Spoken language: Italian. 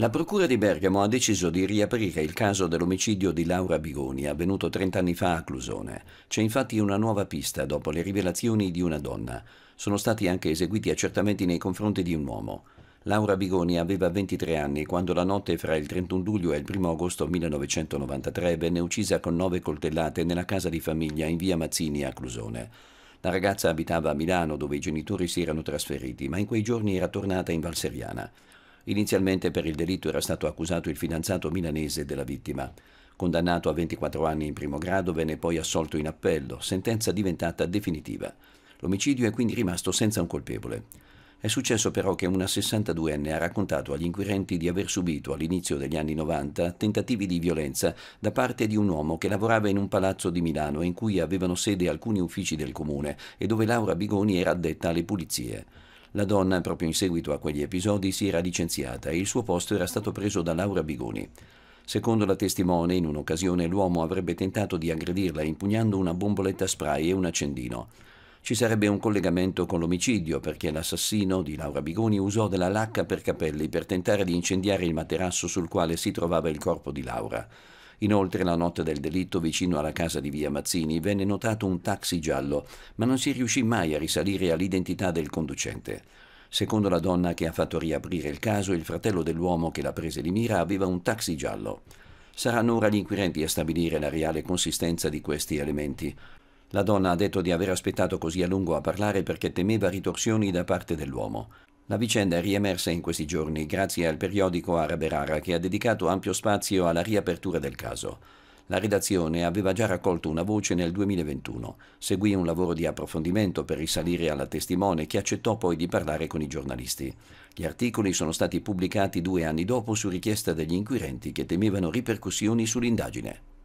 La Procura di Bergamo ha deciso di riaprire il caso dell'omicidio di Laura Bigoni, avvenuto 30 anni fa a Clusone. C'è infatti una nuova pista dopo le rivelazioni di una donna. Sono stati anche eseguiti accertamenti nei confronti di un uomo. Laura Bigoni aveva 23 anni quando la notte fra il 31 luglio e il 1 agosto 1993 venne uccisa con nove coltellate nella casa di famiglia in via Mazzini a Clusone. La ragazza abitava a Milano dove i genitori si erano trasferiti, ma in quei giorni era tornata in Valseriana. Inizialmente per il delitto era stato accusato il fidanzato milanese della vittima. Condannato a 24 anni in primo grado, venne poi assolto in appello, sentenza diventata definitiva. L'omicidio è quindi rimasto senza un colpevole. È successo però che una 62enne ha raccontato agli inquirenti di aver subito all'inizio degli anni 90 tentativi di violenza da parte di un uomo che lavorava in un palazzo di Milano in cui avevano sede alcuni uffici del comune e dove Laura Bigoni era addetta alle pulizie. La donna, proprio in seguito a quegli episodi, si era licenziata e il suo posto era stato preso da Laura Bigoni. Secondo la testimone, in un'occasione l'uomo avrebbe tentato di aggredirla impugnando una bomboletta spray e un accendino. Ci sarebbe un collegamento con l'omicidio perché l'assassino di Laura Bigoni usò della lacca per capelli per tentare di incendiare il materasso sul quale si trovava il corpo di Laura. Inoltre la notte del delitto vicino alla casa di via Mazzini venne notato un taxi giallo, ma non si riuscì mai a risalire all'identità del conducente. Secondo la donna che ha fatto riaprire il caso, il fratello dell'uomo che la prese di mira aveva un taxi giallo. Saranno ora gli inquirenti a stabilire la reale consistenza di questi elementi. La donna ha detto di aver aspettato così a lungo a parlare perché temeva ritorsioni da parte dell'uomo. La vicenda è riemersa in questi giorni grazie al periodico Arabe Rara che ha dedicato ampio spazio alla riapertura del caso. La redazione aveva già raccolto una voce nel 2021. Seguì un lavoro di approfondimento per risalire alla testimone che accettò poi di parlare con i giornalisti. Gli articoli sono stati pubblicati due anni dopo su richiesta degli inquirenti che temevano ripercussioni sull'indagine.